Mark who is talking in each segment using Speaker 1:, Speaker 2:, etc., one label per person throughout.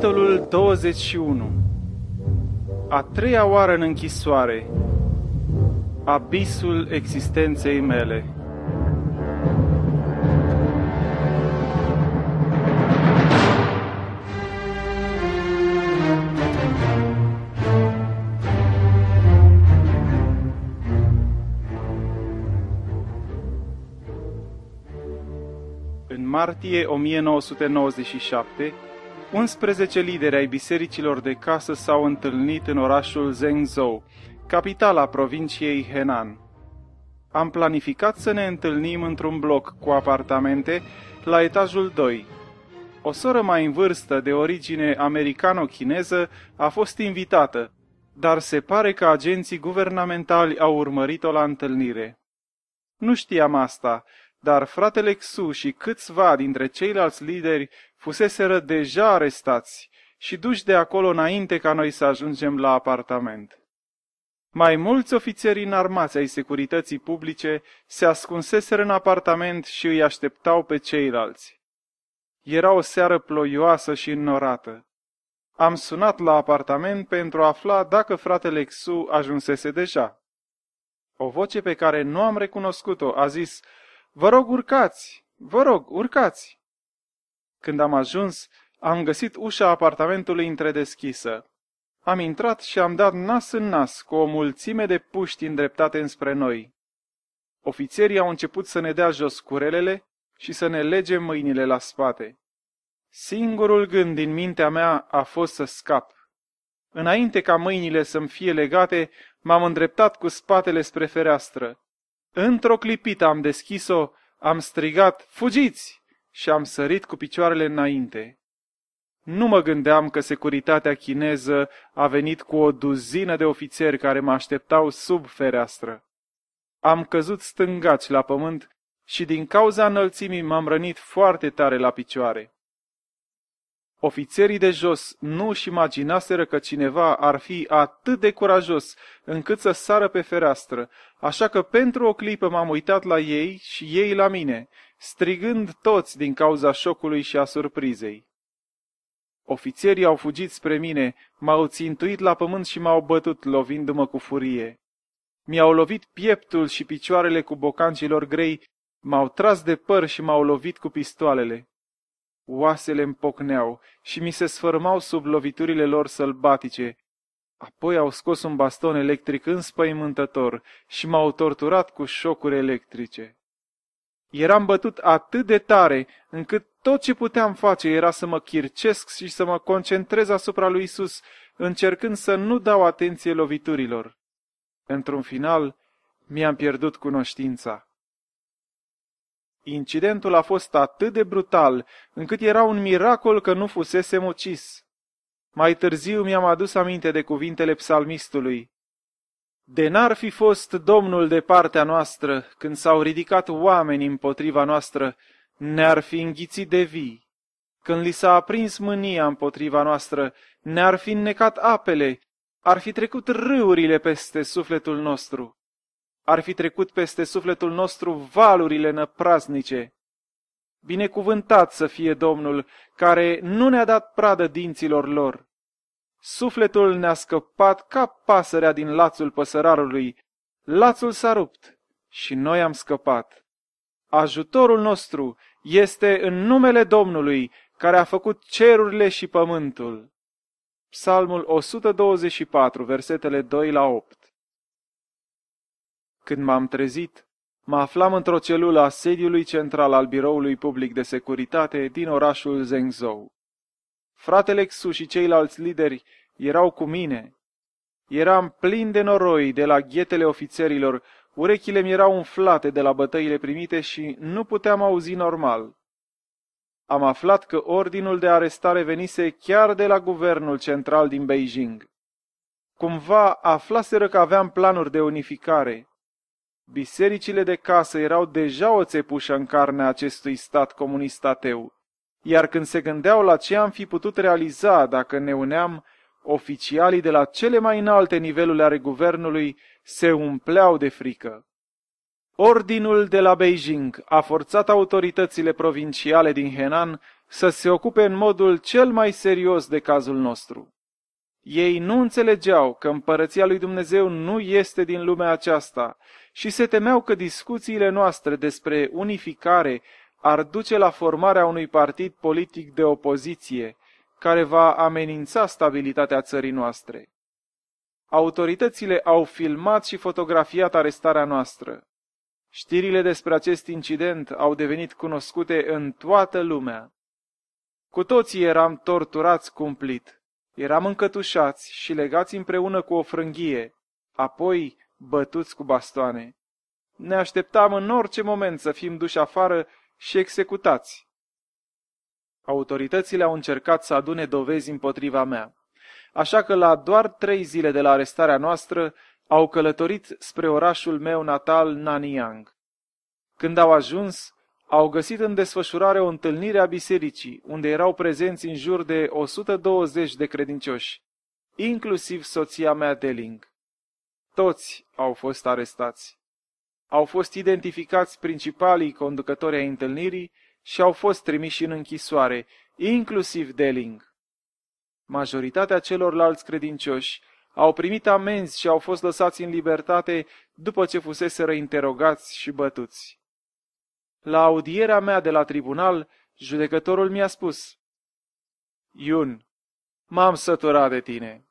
Speaker 1: Capitolul 21 A treia oară în închisoare Abisul existenței mele În martie 1997 11 lideri ai bisericilor de casă s-au întâlnit în orașul Zhengzhou, capitala provinciei Henan. Am planificat să ne întâlnim într-un bloc cu apartamente la etajul 2. O soră mai în vârstă, de origine americano-chineză, a fost invitată, dar se pare că agenții guvernamentali au urmărit-o la întâlnire. Nu știam asta, dar fratele Xu și câțiva dintre ceilalți lideri fuseseră deja arestați și duși de acolo înainte ca noi să ajungem la apartament. Mai mulți ofițeri înarmați ai securității publice se ascunseseră în apartament și îi așteptau pe ceilalți. Era o seară ploioasă și înnorată. Am sunat la apartament pentru a afla dacă fratele Xu ajunsese deja. O voce pe care nu am recunoscut-o a zis, Vă rog urcați, vă rog urcați. Când am ajuns, am găsit ușa apartamentului întredeschisă. Am intrat și am dat nas în nas cu o mulțime de puști îndreptate înspre noi. Ofițerii au început să ne dea jos curelele și să ne lege mâinile la spate. Singurul gând din mintea mea a fost să scap. Înainte ca mâinile să-mi fie legate, m-am îndreptat cu spatele spre fereastră. Într-o clipită am deschis-o, am strigat, fugiți! și am sărit cu picioarele înainte. Nu mă gândeam că securitatea chineză a venit cu o duzină de ofițeri care mă așteptau sub fereastră. Am căzut stângaci la pământ și din cauza înălțimii m-am rănit foarte tare la picioare. Ofițerii de jos nu își imaginaseră că cineva ar fi atât de curajos încât să sară pe fereastră, așa că pentru o clipă m-am uitat la ei și ei la mine strigând toți din cauza șocului și a surprizei. Ofițerii au fugit spre mine, m-au țintuit la pământ și m-au bătut, lovindu-mă cu furie. Mi-au lovit pieptul și picioarele cu bocancilor grei, m-au tras de păr și m-au lovit cu pistoalele. Oasele îmi pocneau și mi se sfărmau sub loviturile lor sălbatice. Apoi au scos un baston electric înspăimântător și m-au torturat cu șocuri electrice. Eram bătut atât de tare, încât tot ce puteam face era să mă chircesc și să mă concentrez asupra lui Isus, încercând să nu dau atenție loviturilor. Într-un final, mi-am pierdut cunoștința. Incidentul a fost atât de brutal, încât era un miracol că nu fusese ucis. Mai târziu mi-am adus aminte de cuvintele psalmistului. De n-ar fi fost Domnul de partea noastră când s-au ridicat oameni împotriva noastră, ne-ar fi înghițit de vii. Când li s-a aprins mânia împotriva noastră, ne-ar fi înnecat apele, ar fi trecut râurile peste sufletul nostru. Ar fi trecut peste sufletul nostru valurile năpraznice. Binecuvântat să fie Domnul, care nu ne-a dat pradă dinților lor. Sufletul ne-a scăpat ca pasărea din lațul păsărarului. Lațul s-a rupt și noi am scăpat. Ajutorul nostru este în numele Domnului care a făcut cerurile și pământul. Psalmul 124, versetele 2 la 8 Când m-am trezit, mă aflam într-o celulă a sediului central al Biroului Public de Securitate din orașul Zengzou. Fratele Xu și ceilalți lideri erau cu mine. Eram plin de noroi de la ghetele ofițerilor, urechile mi erau umflate de la bătăile primite și nu puteam auzi normal. Am aflat că ordinul de arestare venise chiar de la guvernul central din Beijing. Cumva aflaseră că aveam planuri de unificare. Bisericile de casă erau deja o țepușă în carnea acestui stat comunist ateu, iar când se gândeau la ce am fi putut realiza dacă ne uneam, oficialii de la cele mai înalte niveluri ale guvernului se umpleau de frică. Ordinul de la Beijing a forțat autoritățile provinciale din Henan să se ocupe în modul cel mai serios de cazul nostru. Ei nu înțelegeau că împărăția lui Dumnezeu nu este din lumea aceasta și se temeau că discuțiile noastre despre unificare ar duce la formarea unui partid politic de opoziție, care va amenința stabilitatea țării noastre. Autoritățile au filmat și fotografiat arestarea noastră. Știrile despre acest incident au devenit cunoscute în toată lumea. Cu toții eram torturați cumplit. Eram încătușați și legați împreună cu o frânghie, apoi bătuți cu bastoane. Ne așteptam în orice moment să fim duși afară și executați. Autoritățile au încercat să adune dovezi împotriva mea. Așa că la doar trei zile de la arestarea noastră, au călătorit spre orașul meu natal, Nanyang. Când au ajuns, au găsit în desfășurare o întâlnire a bisericii, unde erau prezenți în jur de 120 de credincioși, inclusiv soția mea Deling. Toți au fost arestați. Au fost identificați principalii conducători ai întâlnirii și au fost trimiși în închisoare, inclusiv Deling. Majoritatea celorlalți credincioși au primit amenzi și au fost lăsați în libertate după ce fuseseră interogați și bătuți. La audierea mea de la tribunal, judecătorul mi-a spus, Iun, m-am săturat de tine.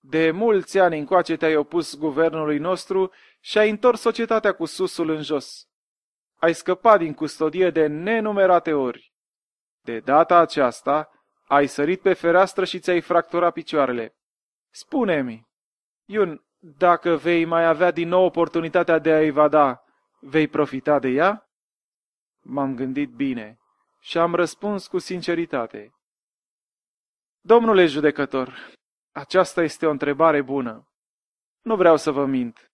Speaker 1: De mulți ani încoace te-ai opus guvernului nostru și ai întors societatea cu susul în jos ai scăpat din custodie de nenumerate ori. De data aceasta, ai sărit pe fereastră și ți-ai fracturat picioarele. Spune-mi, Iun, dacă vei mai avea din nou oportunitatea de a evada, vei profita de ea? M-am gândit bine și am răspuns cu sinceritate. Domnule judecător, aceasta este o întrebare bună. Nu vreau să vă mint.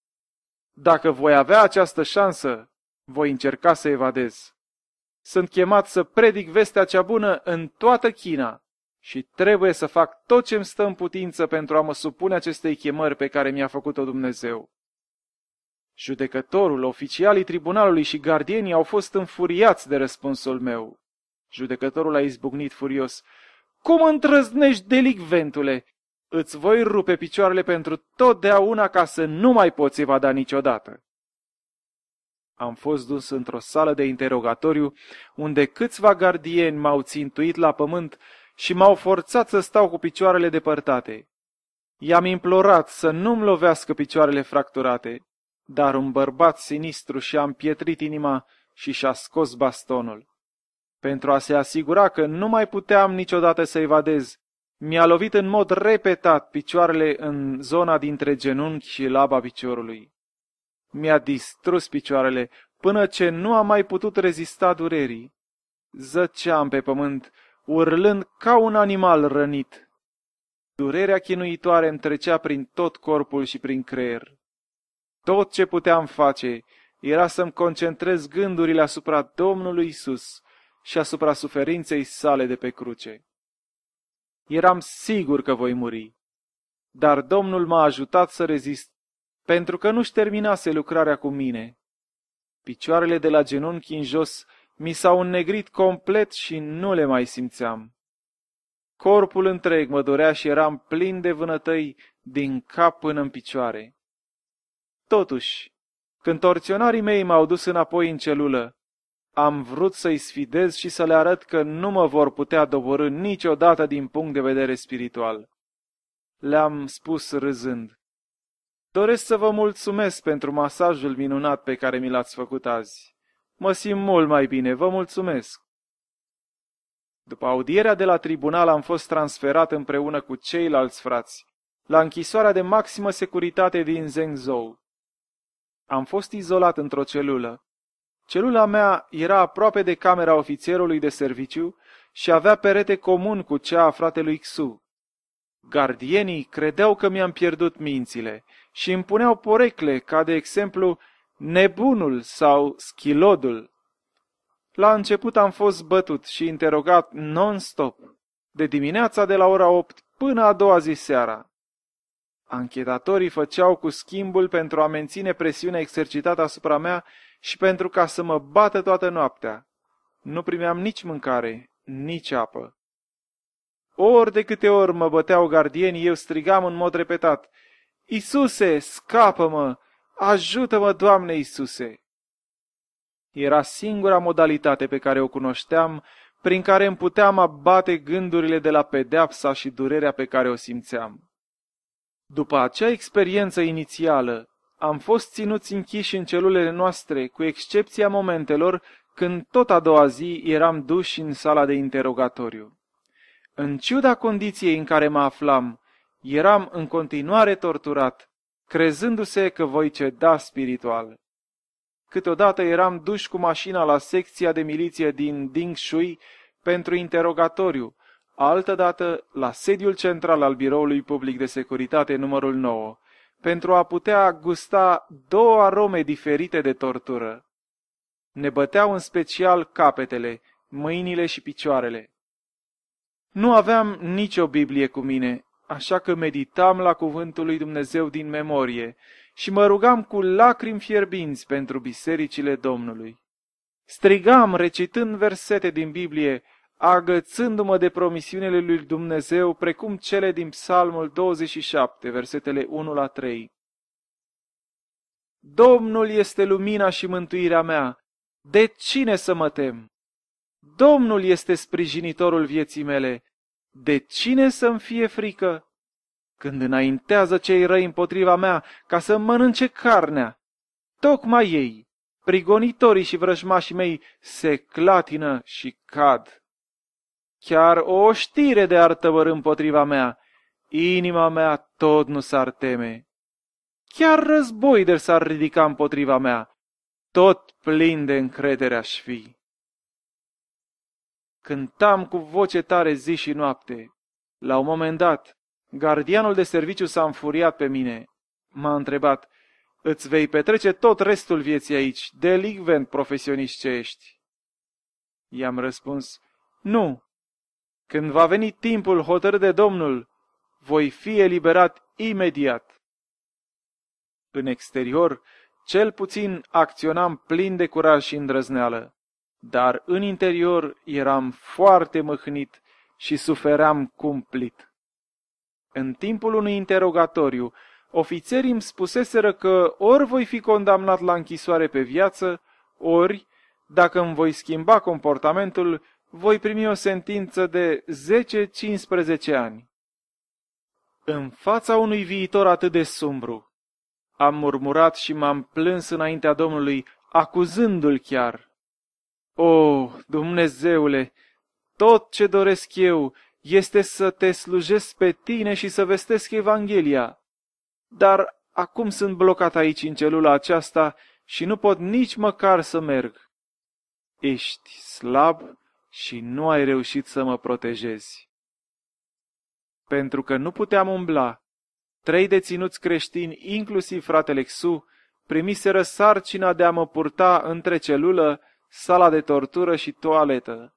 Speaker 1: Dacă voi avea această șansă, voi încerca să evadez. Sunt chemat să predic vestea cea bună în toată China și trebuie să fac tot ce mi stă în putință pentru a mă supune acestei chemări pe care mi-a făcut-o Dumnezeu. Judecătorul, oficialii tribunalului și gardienii au fost înfuriați de răspunsul meu. Judecătorul a izbucnit furios. Cum întrăznești, delicventule? Îți voi rupe picioarele pentru totdeauna ca să nu mai poți evada niciodată. Am fost dus într-o sală de interogatoriu, unde câțiva gardieni m-au țintuit la pământ și m-au forțat să stau cu picioarele depărtate. I-am implorat să nu-mi lovească picioarele fracturate, dar un bărbat sinistru și-a împietrit inima și și-a scos bastonul. Pentru a se asigura că nu mai puteam niciodată să evadez, mi-a lovit în mod repetat picioarele în zona dintre genunchi și laba piciorului. Mi-a distrus picioarele până ce nu am mai putut rezista durerii. Zăceam pe pământ, urlând ca un animal rănit. Durerea chinuitoare îmi trecea prin tot corpul și prin creier. Tot ce puteam face era să-mi concentrez gândurile asupra Domnului Isus și asupra suferinței sale de pe cruce. Eram sigur că voi muri, dar Domnul m-a ajutat să rezist pentru că nu-și terminase lucrarea cu mine. Picioarele de la genunchi în jos mi s-au înnegrit complet și nu le mai simțeam. Corpul întreg mă dorea și eram plin de vânătăi din cap până în picioare. Totuși, când torționarii mei m-au dus înapoi în celulă, am vrut să-i sfidez și să le arăt că nu mă vor putea doborâ niciodată din punct de vedere spiritual. Le-am spus râzând. Doresc să vă mulțumesc pentru masajul minunat pe care mi l-ați făcut azi. Mă simt mult mai bine, vă mulțumesc. După audierea de la tribunal am fost transferat împreună cu ceilalți frați la închisoarea de maximă securitate din Zengzhou. Am fost izolat într-o celulă. Celula mea era aproape de camera ofițerului de serviciu și avea perete comun cu cea a fratelui Xu. Gardienii credeau că mi-am pierdut mințile și îmi puneau porecle ca de exemplu nebunul sau schilodul. La început am fost bătut și interogat non-stop, de dimineața de la ora 8 până a doua zi seara. Anchetatorii făceau cu schimbul pentru a menține presiunea exercitată asupra mea și pentru ca să mă bată toată noaptea. Nu primeam nici mâncare, nici apă. Ori de câte ori mă băteau gardienii, eu strigam în mod repetat, Isuse, scapă-mă! Ajută-mă, Doamne Isuse! Era singura modalitate pe care o cunoșteam, prin care îmi puteam abate gândurile de la pedeapsa și durerea pe care o simțeam. După acea experiență inițială, am fost ținuți închiși în celulele noastre, cu excepția momentelor când tot a doua zi eram duși în sala de interogatoriu. În ciuda condiției în care mă aflam, eram în continuare torturat, crezându-se că voi ceda spiritual. Câteodată eram duși cu mașina la secția de miliție din Dingshui pentru interogatoriu, altădată la sediul central al Biroului Public de Securitate numărul 9, pentru a putea gusta două arome diferite de tortură. Ne băteau în special capetele, mâinile și picioarele. Nu aveam nicio Biblie cu mine, așa că meditam la cuvântul lui Dumnezeu din memorie și mă rugam cu lacrimi fierbinți pentru bisericile Domnului. Strigam recitând versete din Biblie, agățându-mă de promisiunile lui Dumnezeu, precum cele din Psalmul 27, versetele 1 la 3. Domnul este lumina și mântuirea mea, de cine să mă tem? Domnul este sprijinitorul vieții mele. De cine să-mi fie frică? Când înaintează cei răi împotriva mea ca să mănânce carnea, tocmai ei, prigonitorii și vrăjmașii mei, se clatină și cad. Chiar o știre de artăvăr împotriva mea, inima mea tot nu s-ar teme. Chiar război de s-ar ridica împotriva mea, tot plin de încredere aș fi. Cântam cu voce tare zi și noapte. La un moment dat, gardianul de serviciu s-a înfuriat pe mine. M-a întrebat, îți vei petrece tot restul vieții aici, delicvent profesionist ce ești. I-am răspuns, nu. Când va veni timpul hotărât de Domnul, voi fi eliberat imediat. În exterior, cel puțin acționam plin de curaj și îndrăzneală dar în interior eram foarte mâhnit și sufeream cumplit. În timpul unui interogatoriu, ofițerii îmi spuseseră că ori voi fi condamnat la închisoare pe viață, ori, dacă îmi voi schimba comportamentul, voi primi o sentință de 10-15 ani. În fața unui viitor atât de sumbru, am murmurat și m-am plâns înaintea Domnului, acuzându-l chiar. O, Dumnezeule, tot ce doresc eu este să te slujesc pe tine și să vestesc Evanghelia. Dar acum sunt blocat aici în celula aceasta și nu pot nici măcar să merg. Ești slab și nu ai reușit să mă protejezi. Pentru că nu puteam umbla, trei deținuți creștini, inclusiv fratele Xu, primiseră sarcina de a mă purta între celulă sala de tortură și toaletă.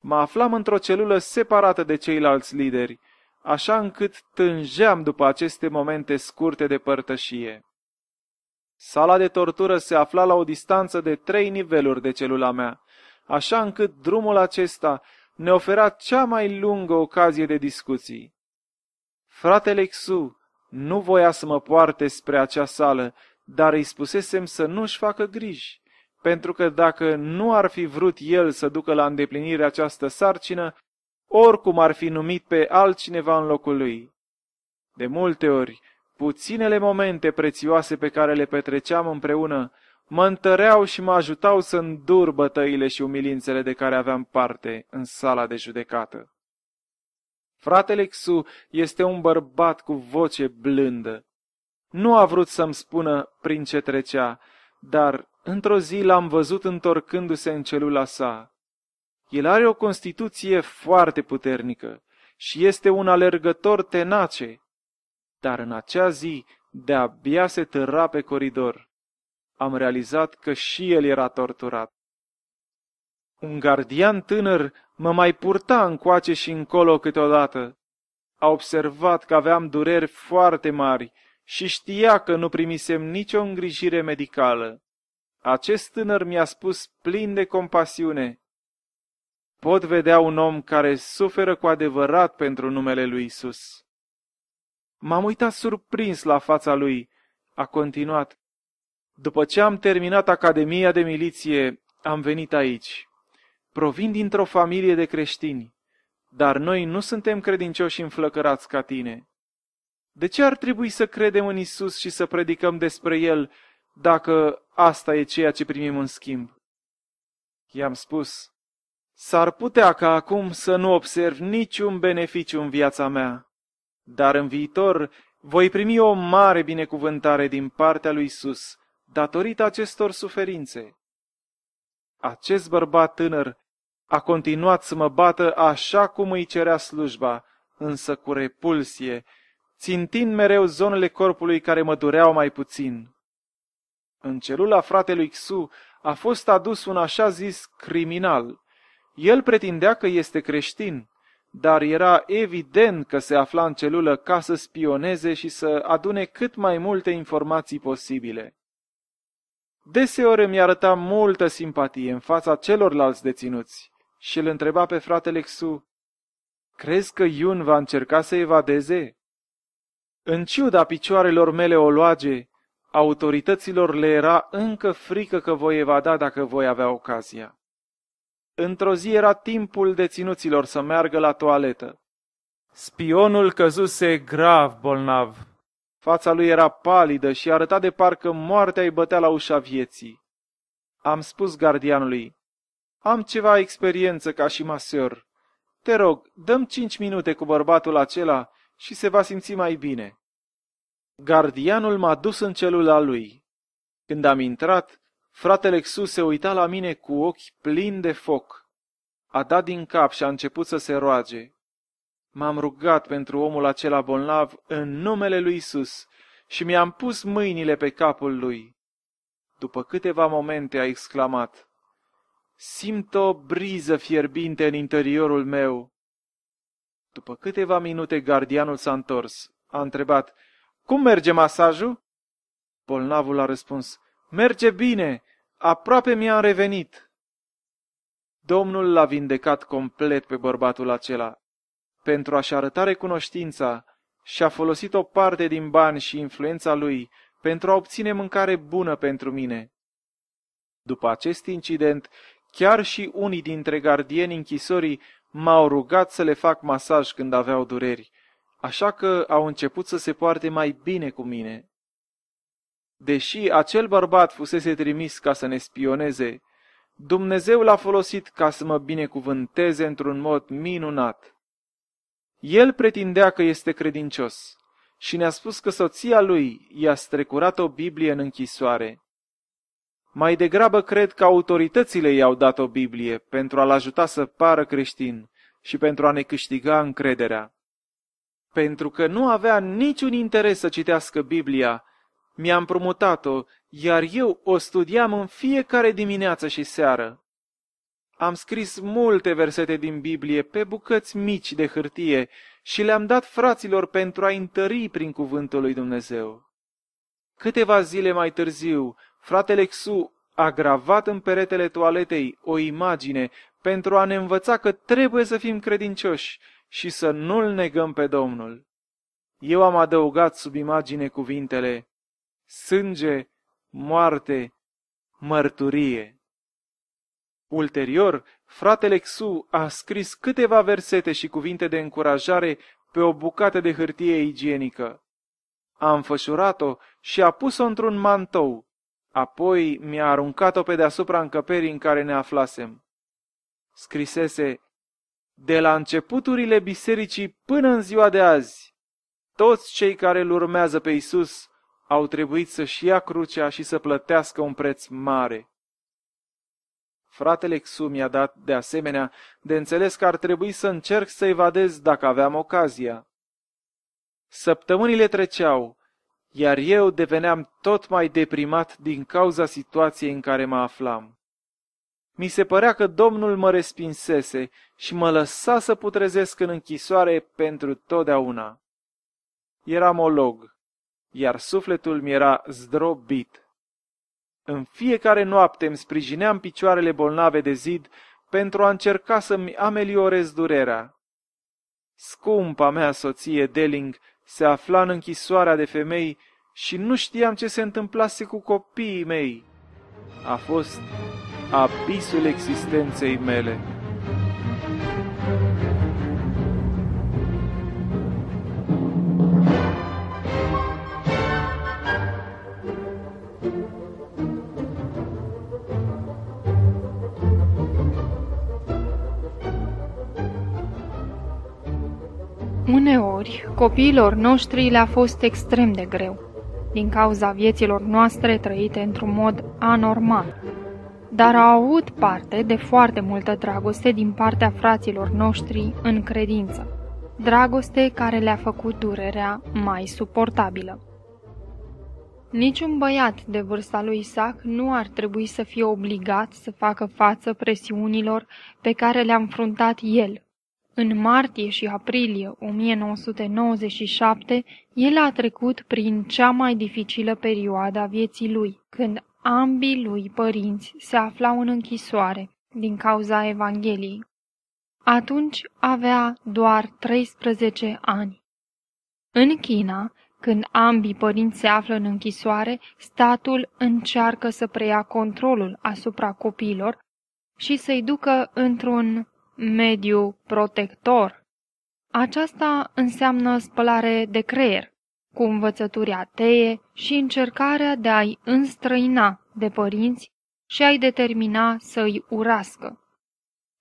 Speaker 1: Mă aflam într-o celulă separată de ceilalți lideri, așa încât tângeam după aceste momente scurte de părtășie. Sala de tortură se afla la o distanță de trei niveluri de celula mea, așa încât drumul acesta ne ofera cea mai lungă ocazie de discuții. Fratele Xu nu voia să mă poarte spre acea sală, dar îi spusesem să nu-și facă griji pentru că dacă nu ar fi vrut el să ducă la îndeplinire această sarcină, oricum ar fi numit pe altcineva în locul lui. De multe ori, puținele momente prețioase pe care le petreceam împreună mă întăreau și mă ajutau să îndur bătăile și umilințele de care aveam parte în sala de judecată. Fratele Xu este un bărbat cu voce blândă. Nu a vrut să-mi spună prin ce trecea, dar într-o zi l-am văzut întorcându-se în celula sa. El are o constituție foarte puternică și este un alergător tenace, dar în acea zi de-abia se târa pe coridor. Am realizat că și el era torturat. Un gardian tânăr mă mai purta încoace și încolo câteodată. A observat că aveam dureri foarte mari și știa că nu primisem nicio îngrijire medicală. Acest tânăr mi-a spus plin de compasiune. Pot vedea un om care suferă cu adevărat pentru numele lui Isus. M-am uitat surprins la fața lui. A continuat. După ce am terminat Academia de Miliție, am venit aici. Provin dintr-o familie de creștini, dar noi nu suntem credincioși înflăcărați ca tine. De ce ar trebui să credem în Isus și să predicăm despre El dacă asta e ceea ce primim în schimb? I-am spus, s-ar putea ca acum să nu observ niciun beneficiu în viața mea, dar în viitor voi primi o mare binecuvântare din partea lui Isus datorită acestor suferințe. Acest bărbat tânăr a continuat să mă bată așa cum îi cerea slujba, însă cu repulsie țintind mereu zonele corpului care mă dureau mai puțin. În celula fratelui Xu a fost adus un așa zis criminal. El pretindea că este creștin, dar era evident că se afla în celulă ca să spioneze și să adune cât mai multe informații posibile. Deseori îmi arăta multă simpatie în fața celorlalți deținuți și îl întreba pe fratele Xu, Crezi că Iun va încerca să evadeze?" În ciuda picioarelor mele oloage, autorităților le era încă frică că voi evada dacă voi avea ocazia. Într-o zi era timpul deținuților să meargă la toaletă. Spionul căzuse grav bolnav. Fața lui era palidă și arăta de parcă moartea îi bătea la ușa vieții. Am spus gardianului, am ceva experiență ca și maseur. Te rog, dăm cinci minute cu bărbatul acela și se va simți mai bine. Gardianul m-a dus în celula lui. Când am intrat, fratele Xu se uita la mine cu ochi plini de foc. A dat din cap și a început să se roage. M-am rugat pentru omul acela bolnav în numele lui Isus și mi-am pus mâinile pe capul lui. După câteva momente a exclamat, Simt o briză fierbinte în interiorul meu. După câteva minute, gardianul s-a întors. A întrebat, Cum merge masajul?" Bolnavul a răspuns, Merge bine! Aproape mi a revenit!" Domnul l-a vindecat complet pe bărbatul acela. Pentru a-și arăta recunoștința, și-a folosit o parte din bani și influența lui pentru a obține mâncare bună pentru mine. După acest incident, chiar și unii dintre gardieni închisorii m-au rugat să le fac masaj când aveau dureri, așa că au început să se poarte mai bine cu mine. Deși acel bărbat fusese trimis ca să ne spioneze, Dumnezeu l-a folosit ca să mă binecuvânteze într-un mod minunat. El pretindea că este credincios și ne-a spus că soția lui i-a strecurat o Biblie în închisoare. Mai degrabă cred că autoritățile i-au dat o Biblie pentru a-l ajuta să pară creștin și pentru a ne câștiga încrederea. Pentru că nu avea niciun interes să citească Biblia, mi-a împrumutat-o, iar eu o studiam în fiecare dimineață și seară. Am scris multe versete din Biblie pe bucăți mici de hârtie și le-am dat fraților pentru a întări prin cuvântul lui Dumnezeu. Câteva zile mai târziu, Fratele Xu a gravat în peretele toaletei o imagine pentru a ne învăța că trebuie să fim credincioși și să nu-L negăm pe Domnul. Eu am adăugat sub imagine cuvintele sânge, moarte, mărturie. Ulterior, fratele Xu a scris câteva versete și cuvinte de încurajare pe o bucată de hârtie igienică. A înfășurat-o și a pus-o într-un mantou, Apoi mi-a aruncat-o pe deasupra încăperii în care ne aflasem. Scrisese, de la începuturile bisericii până în ziua de azi, toți cei care îl urmează pe Isus au trebuit să-și ia crucea și să plătească un preț mare. Fratele Xu mi-a dat, de asemenea, de înțeles că ar trebui să încerc să evadez dacă aveam ocazia. Săptămânile treceau, iar eu deveneam tot mai deprimat din cauza situației în care mă aflam. Mi se părea că Domnul mă respinsese și mă lăsa să putrezesc în închisoare pentru totdeauna. Eram olog, iar sufletul mi era zdrobit. În fiecare noapte îmi sprijineam picioarele bolnave de zid pentru a încerca să-mi ameliorez durerea. Scumpa mea soție Deling se afla în închisoarea de femei și nu știam ce se întâmplase cu copiii mei. A fost abisul existenței mele.
Speaker 2: copiilor noștri le-a fost extrem de greu, din cauza vieților noastre trăite într-un mod anormal. Dar au avut parte de foarte multă dragoste din partea fraților noștri în credință, dragoste care le-a făcut durerea mai suportabilă. Niciun băiat de vârsta lui Isaac nu ar trebui să fie obligat să facă față presiunilor pe care le-a înfruntat el în martie și aprilie 1997, el a trecut prin cea mai dificilă perioadă a vieții lui, când ambii lui părinți se aflau în închisoare din cauza Evangheliei. Atunci avea doar 13 ani. În China, când ambii părinți se află în închisoare, statul încearcă să preia controlul asupra copiilor și să-i ducă într-un mediu protector. Aceasta înseamnă spălare de creier, cu învățături ateie și încercarea de a-i înstrăina de părinți și a-i determina să-i urască.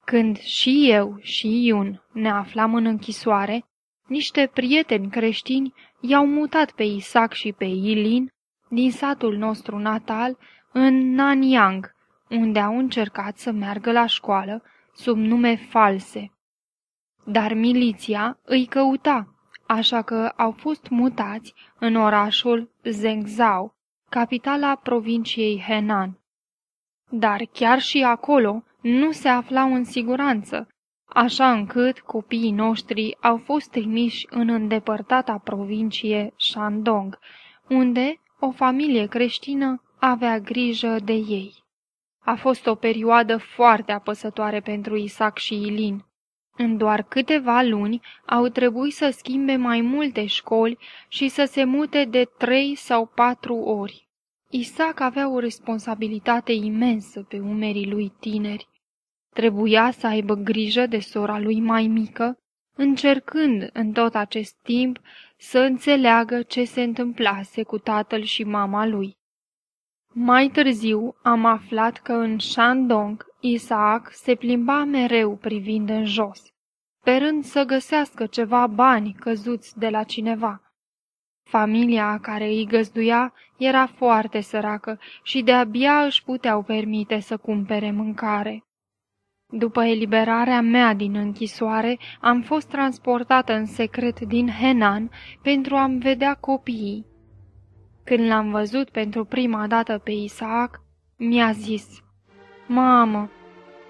Speaker 2: Când și eu și Iun ne aflam în închisoare, niște prieteni creștini i-au mutat pe Isaac și pe Ilin din satul nostru natal în Nanyang, unde au încercat să meargă la școală sub nume false. Dar miliția îi căuta, așa că au fost mutați în orașul Zhengzhou, capitala provinciei Henan. Dar chiar și acolo nu se aflau în siguranță, așa încât copiii noștri au fost trimiși în îndepărtata provincie Shandong, unde o familie creștină avea grijă de ei. A fost o perioadă foarte apăsătoare pentru Isaac și Ilin. În doar câteva luni au trebuit să schimbe mai multe școli și să se mute de trei sau patru ori. Isaac avea o responsabilitate imensă pe umerii lui tineri. Trebuia să aibă grijă de sora lui mai mică, încercând în tot acest timp să înțeleagă ce se întâmplase cu tatăl și mama lui. Mai târziu am aflat că în Shandong, Isaac se plimba mereu privind în jos, sperând să găsească ceva bani căzuți de la cineva. Familia care îi găzduia era foarte săracă și de-abia își puteau permite să cumpere mâncare. După eliberarea mea din închisoare, am fost transportată în secret din Henan pentru a-mi vedea copiii. Când l-am văzut pentru prima dată pe Isaac, mi-a zis, Mamă,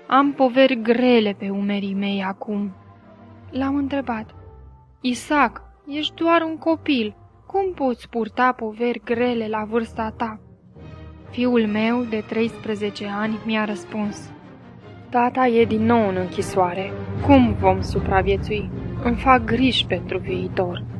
Speaker 2: am poveri grele pe umerii mei acum. L-am întrebat, Isaac, ești doar un copil, cum poți purta poveri grele la vârsta ta? Fiul meu de 13 ani mi-a răspuns, Tata e din nou în închisoare. Cum vom supraviețui? Îmi fac griji pentru viitor.